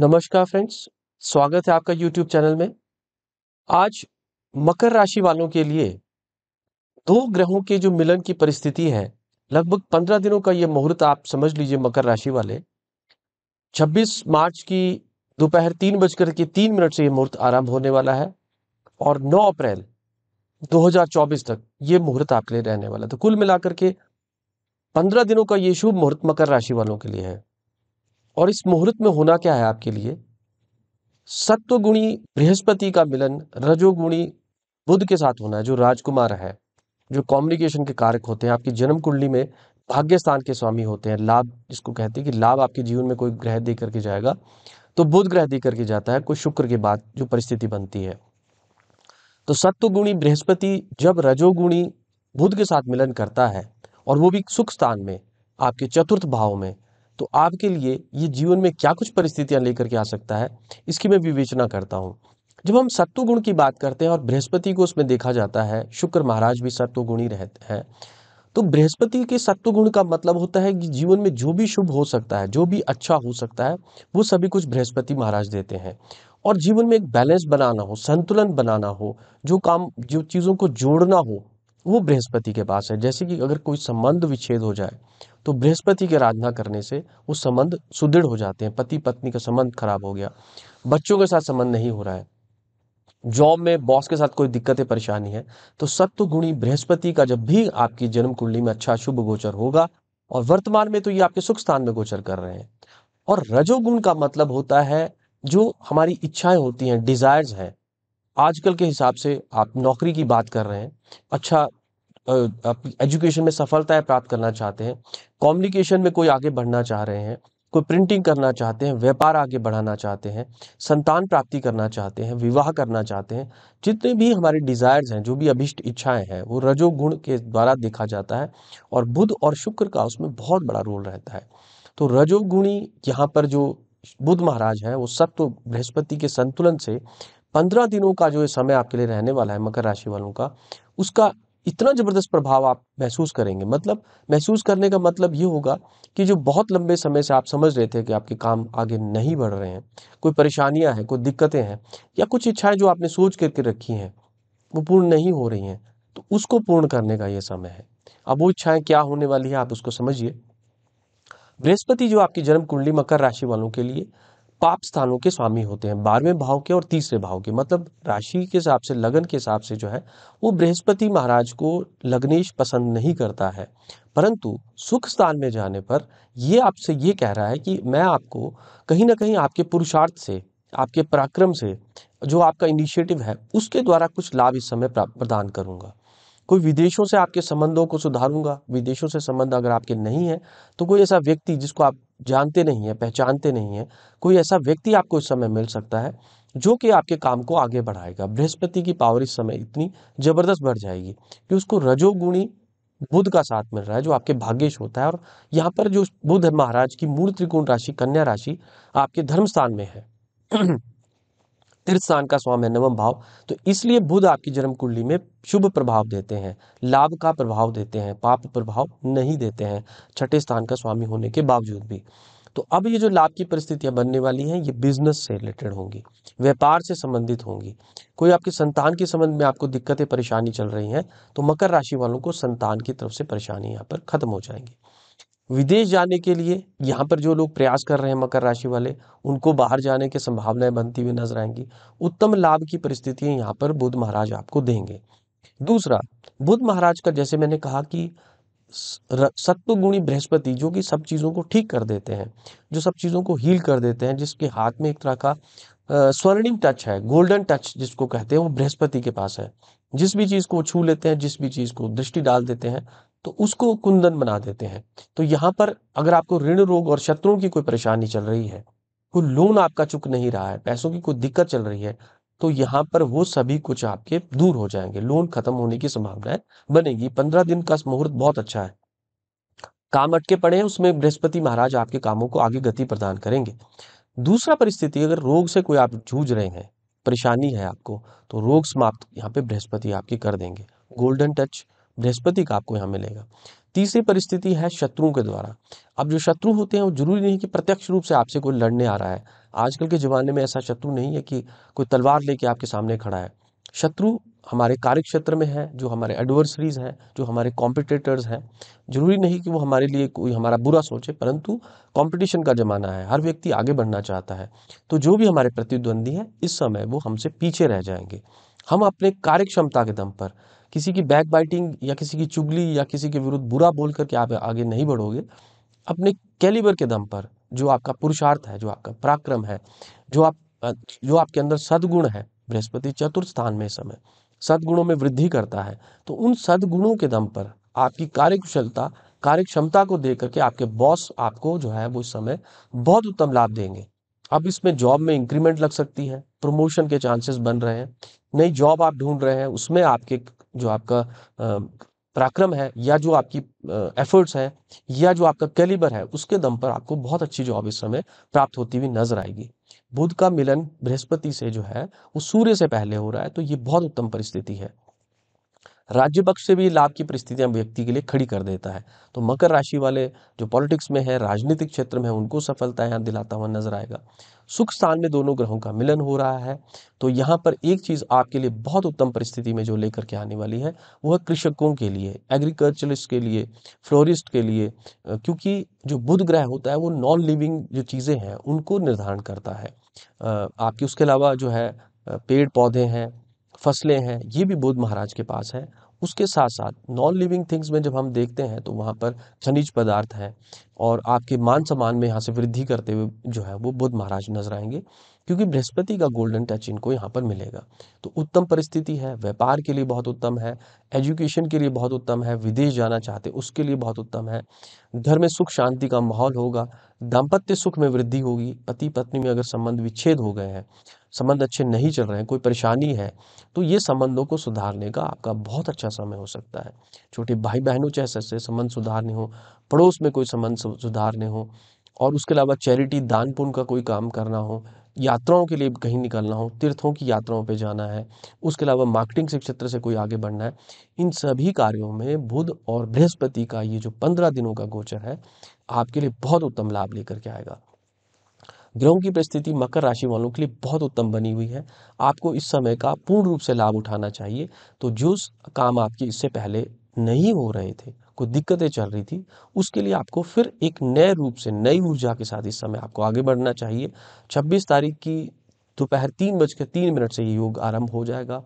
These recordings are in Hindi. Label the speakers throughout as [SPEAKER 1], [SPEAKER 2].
[SPEAKER 1] नमस्कार फ्रेंड्स स्वागत है आपका यूट्यूब चैनल में आज मकर राशि वालों के लिए दो ग्रहों के जो मिलन की परिस्थिति है लगभग पंद्रह दिनों का ये मुहूर्त आप समझ लीजिए मकर राशि वाले छब्बीस मार्च की दोपहर तीन बजकर के तीन मिनट से ये मुहूर्त आरंभ होने वाला है और नौ अप्रैल 2024 तक ये मुहूर्त आपके लिए रहने वाला तो कुल मिलाकर के पंद्रह दिनों का ये शुभ मुहूर्त मकर राशि वालों के लिए है और इस मुहूर्त में होना क्या है आपके लिए सत्वगुणी बृहस्पति का मिलन रजोगुणी बुद्ध के साथ होना है जो राजकुमार है जो कॉम्युनिकेशन के कारक होते हैं आपकी जन्म कुंडली में भाग्य स्थान के स्वामी होते हैं लाभ जिसको कहते हैं कि लाभ आपके जीवन में कोई ग्रह दे करके जाएगा तो बुध ग्रह दे करके जाता है कोई शुक्र के बाद जो परिस्थिति बनती है तो सत्वगुणी बृहस्पति जब रजोगुणी बुध के साथ मिलन करता है और वो भी सुख स्थान में आपके चतुर्थ भाव में तो आपके लिए ये जीवन में क्या कुछ परिस्थितियां लेकर के आ सकता है इसकी मैं विवेचना करता हूँ जब हम सत्व गुण की बात करते हैं और बृहस्पति को उसमें देखा जाता है शुक्र महाराज भी सत्व ही रहते हैं तो बृहस्पति के सत्व गुण का मतलब होता है कि जीवन में जो भी शुभ हो सकता है जो भी अच्छा हो सकता है वो सभी कुछ बृहस्पति महाराज देते हैं और जीवन में एक बैलेंस बनाना हो संतुलन बनाना हो जो काम जो चीज़ों को जोड़ना हो वो बृहस्पति के पास है जैसे कि अगर कोई संबंध विच्छेद हो जाए तो बृहस्पति की आराधना करने से वो संबंध सुदृढ़ हो जाते हैं पति पत्नी का संबंध खराब हो गया बच्चों के साथ संबंध नहीं हो रहा है जॉब में बॉस के साथ कोई दिक्कतें परेशानी है तो सत्व गुणी बृहस्पति का जब भी आपकी जन्म कुंडली में अच्छा शुभ गोचर होगा और वर्तमान में तो ये आपके सुख स्थान में गोचर कर रहे हैं और रजोगुण का मतलब होता है जो हमारी इच्छाएं होती हैं डिजायर्स हैं आजकल के हिसाब से आप नौकरी की बात कर रहे हैं अच्छा एजुकेशन में सफलताएं प्राप्त करना चाहते हैं कम्युनिकेशन में कोई आगे बढ़ना चाह रहे हैं कोई प्रिंटिंग करना चाहते हैं व्यापार आगे बढ़ाना चाहते हैं संतान प्राप्ति करना चाहते हैं विवाह करना चाहते हैं जितने भी हमारे डिजायर्स हैं जो भी अभिष्ट इच्छाएं हैं वो रजोगुण के द्वारा देखा जाता है और बुध और शुक्र का उसमें बहुत बड़ा रोल रहता है तो रजोगुणी यहाँ पर जो बुध महाराज हैं वो सब तो बृहस्पति के संतुलन से पंद्रह दिनों का जो समय आपके लिए रहने वाला है मकर राशि वालों का उसका इतना ज़बरदस्त प्रभाव आप महसूस करेंगे मतलब महसूस करने का मतलब ये होगा कि जो बहुत लंबे समय से आप समझ रहे थे कि आपके काम आगे नहीं बढ़ रहे हैं कोई परेशानियां हैं कोई दिक्कतें हैं या कुछ इच्छाएं जो आपने सोच करके रखी हैं वो पूर्ण नहीं हो रही हैं तो उसको पूर्ण करने का ये समय है अब वो इच्छाएं क्या होने वाली है आप उसको समझिए बृहस्पति जो आपकी जन्म कुंडली मकर राशि वालों के लिए पाप स्थानों के स्वामी होते हैं बारहवें भाव के और तीसरे भाव के मतलब राशि के हिसाब से लगन के हिसाब से जो है वो बृहस्पति महाराज को लग्नेश पसंद नहीं करता है परंतु सुख स्थान में जाने पर ये आपसे ये कह रहा है कि मैं आपको कहीं ना कहीं आपके पुरुषार्थ से आपके पराक्रम से जो आपका इनिशिएटिव है उसके द्वारा कुछ लाभ इस समय प्रदान करूंगा कोई विदेशों से आपके संबंधों को सुधारूंगा विदेशों से संबंध अगर आपके नहीं है तो कोई ऐसा व्यक्ति जिसको आप जानते नहीं है पहचानते नहीं है कोई ऐसा व्यक्ति आपको इस समय मिल सकता है जो कि आपके काम को आगे बढ़ाएगा बृहस्पति की पावर इस समय इतनी ज़बरदस्त बढ़ जाएगी कि उसको रजोगुणी बुद्ध का साथ मिल रहा है जो आपके भाग्यश होता है और यहाँ पर जो बुद्ध महाराज की मूल त्रिकोण राशि कन्या राशि आपके धर्म स्थान में है तीर्थ स्थान का स्वामी है नवम भाव तो इसलिए बुध आपकी जन्म कुंडली में शुभ प्रभाव देते हैं लाभ का प्रभाव देते हैं पाप प्रभाव नहीं देते हैं छठे स्थान का स्वामी होने के बावजूद भी तो अब ये जो लाभ की परिस्थितियां बनने वाली हैं ये बिजनेस से रिलेटेड होंगी व्यापार से संबंधित होंगी कोई आपके संतान के संबंध में आपको दिक्कतें परेशानी चल रही हैं तो मकर राशि वालों को संतान की तरफ से परेशानी यहाँ पर खत्म हो जाएंगी विदेश जाने के लिए यहाँ पर जो लोग प्रयास कर रहे हैं मकर राशि वाले उनको बाहर जाने की संभावनाएं बनती हुई नजर आएंगी उत्तम लाभ की परिस्थितियां यहाँ पर बुद्ध महाराज आपको देंगे दूसरा बुद्ध महाराज का जैसे मैंने कहा कि सत्वगुणी बृहस्पति जो कि सब चीज़ों को ठीक कर देते हैं जो सब चीज़ों को हील कर देते हैं जिसके हाथ में एक तरह का स्वर्णिम टच है गोल्डन टच जिसको कहते हैं वो बृहस्पति के पास है जिस भी चीज़ को छू लेते हैं जिस भी चीज़ को दृष्टि डाल देते हैं तो उसको कुंदन बना देते हैं तो यहाँ पर अगर आपको ऋण रोग और शत्रुओं की कोई परेशानी चल रही है कोई लोन आपका चुक नहीं रहा है पैसों की कोई दिक्कत चल रही है तो यहाँ पर वो सभी कुछ आपके दूर हो जाएंगे लोन खत्म होने की संभावनाएं बनेगी पंद्रह दिन का मुहूर्त बहुत अच्छा है काम अटके पड़े हैं उसमें बृहस्पति महाराज आपके कामों को आगे गति प्रदान करेंगे दूसरा परिस्थिति अगर रोग से कोई आप जूझ रहे हैं परेशानी है आपको तो रोग समाप्त यहाँ पे बृहस्पति आपके कर देंगे गोल्डन टच बृहस्पति का आपको यहाँ मिलेगा तीसरी परिस्थिति है शत्रुओं के द्वारा अब जो शत्रु होते हैं वो जरूरी नहीं कि प्रत्यक्ष रूप से आपसे कोई लड़ने आ रहा है आजकल के ज़माने में ऐसा शत्रु नहीं है कि कोई तलवार लेके आपके सामने खड़ा है शत्रु हमारे कार्य क्षेत्र में है जो हमारे एडवर्सरीज हैं जो हमारे कॉम्पिटेटर्स हैं जरूरी नहीं कि वो हमारे लिए कोई हमारा बुरा सोचे परंतु कंपटीशन का ज़माना है हर व्यक्ति आगे बढ़ना चाहता है तो जो भी हमारे प्रतिद्वंदी हैं इस समय वो हमसे पीछे रह जाएंगे हम अपने कार्य क्षमता के दम पर किसी की बैक बाइटिंग या किसी की चुगली या किसी के विरुद्ध बुरा बोल करके आप आगे नहीं बढ़ोगे अपने कैलिबर के दम पर जो आपका पुरुषार्थ है जो आपका पराक्रम है जो आप जो आपके अंदर सद्गुण है बृहस्पति चतुर्थ स्थान में समय सद्गुणों में वृद्धि करता है तो उन सद्गुणों के दम पर आपकी कार्यकुशलता कार्य क्षमता को दे करके आपके बॉस आपको जो है वो इस समय बहुत उत्तम लाभ देंगे अब इसमें जॉब में इंक्रीमेंट लग सकती है प्रमोशन के चांसेस बन रहे हैं नई जॉब आप ढूंढ रहे हैं उसमें आपके जो आपका पराक्रम है या जो आपकी एफर्ट्स है या जो आपका कैलिबर है उसके दम पर आपको बहुत अच्छी जॉब इस समय प्राप्त होती हुई नजर आएगी बुध का मिलन बृहस्पति से जो है वो सूर्य से पहले हो रहा है तो ये बहुत उत्तम परिस्थिति है राज्य पक्ष से भी लाभ की परिस्थितियां व्यक्ति के लिए खड़ी कर देता है तो मकर राशि वाले जो पॉलिटिक्स में है राजनीतिक क्षेत्र में उनको सफलता यहाँ दिलाता हुआ नजर आएगा सुख स्थान में दोनों ग्रहों का मिलन हो रहा है तो यहाँ पर एक चीज़ आपके लिए बहुत उत्तम परिस्थिति में जो लेकर के आने वाली है वह कृषकों के लिए एग्रीकल्चरिस्ट के लिए फ्लोरिस्ट के लिए क्योंकि जो बुध ग्रह होता है वो नॉन लिविंग जो चीज़ें हैं उनको निर्धारण करता है आपके उसके अलावा जो है पेड़ पौधे हैं फसलें हैं ये भी बुद्ध महाराज के पास है उसके साथ साथ नॉन लिविंग थिंग्स में जब हम देखते हैं तो वहाँ पर खनिज पदार्थ हैं और आपके मान सम्मान में यहाँ से वृद्धि करते हुए जो है वो बुद्ध महाराज नजर आएंगे क्योंकि बृहस्पति का गोल्डन टच इनको यहाँ पर मिलेगा तो उत्तम परिस्थिति है व्यापार के लिए बहुत उत्तम है एजुकेशन के लिए बहुत उत्तम है विदेश जाना चाहते उसके लिए बहुत उत्तम है घर में सुख शांति का माहौल होगा दाम्पत्य सुख में वृद्धि होगी पति पत्नी में अगर संबंध विच्छेद हो गए हैं संबंध अच्छे नहीं चल रहे हैं कोई परेशानी है तो ये संबंधों को सुधारने का आपका बहुत अच्छा समय हो सकता है छोटे भाई बहनों चाहे से संबंध सुधारने हो पड़ोस में कोई संबंध सुधारने हो और उसके अलावा चैरिटी दान पुण्य का कोई काम करना हो यात्राओं के लिए कहीं निकलना हो तीर्थों की यात्राओं पे जाना है उसके अलावा मार्केटिंग के क्षेत्र से कोई आगे बढ़ना है इन सभी कार्यों में बुध और बृहस्पति का ये जो पंद्रह दिनों का गोचर है आपके लिए बहुत उत्तम लाभ लेकर के आएगा ग्रहों की परिस्थिति मकर राशि वालों के लिए बहुत उत्तम बनी हुई है आपको इस समय का पूर्ण रूप से लाभ उठाना चाहिए तो जो काम आपके इससे पहले नहीं हो रहे थे आपको दिक्कतें चल रही थी उसके लिए आपको फिर एक नए रूप से नई ऊर्जा के साथ इस समय आपको आगे बढ़ना चाहिए 26 तारीख की दोपहर तीन बज के तीन मिनट से ये योग आरंभ हो जाएगा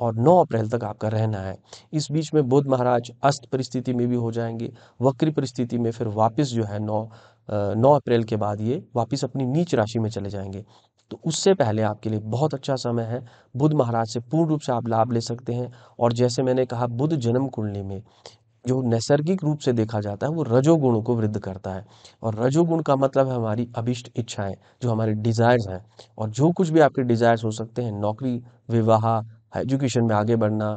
[SPEAKER 1] और 9 अप्रैल तक आपका रहना है इस बीच में बुद्ध महाराज अस्त परिस्थिति में भी हो जाएंगे वक्री परिस्थिति में फिर वापस जो है 9 नौ अप्रैल के बाद ये वापस अपनी नीच राशि में चले जाएंगे तो उससे पहले आपके लिए बहुत अच्छा समय है बुद्ध महाराज से पूर्ण रूप से आप लाभ ले सकते हैं और जैसे मैंने कहा बुद्ध जन्म कुंडली में जो नैसर्गिक रूप से देखा जाता है वो रजोगुण को वृद्ध करता है और रजोगुण का मतलब है हमारी अभिष्ट इच्छाएं जो हमारे डिजायर्स हैं और जो कुछ भी आपके डिजायर्स हो सकते हैं नौकरी विवाह एजुकेशन में आगे बढ़ना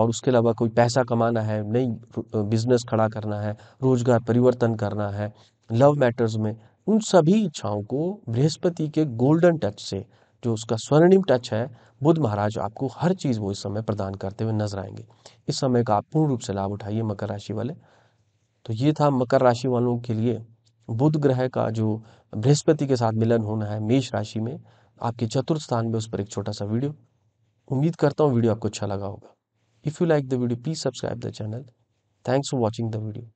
[SPEAKER 1] और उसके अलावा कोई पैसा कमाना है नई बिजनेस खड़ा करना है रोजगार परिवर्तन करना है लव मैटर्स में उन सभी इच्छाओं को बृहस्पति के गोल्डन टच से जो उसका स्वर्णिम टच है बुद्ध महाराज आपको हर चीज़ वो इस समय प्रदान करते हुए नजर आएंगे इस समय का आप पूर्ण रूप से लाभ उठाइए मकर राशि वाले तो ये था मकर राशि वालों के लिए बुध ग्रह का जो बृहस्पति के साथ मिलन होना है मेष राशि में आपके चतुर्थ स्थान में उस पर एक छोटा सा वीडियो उम्मीद करता हूँ वीडियो आपको अच्छा लगा होगा if you like the video please subscribe the channel thanks for watching the video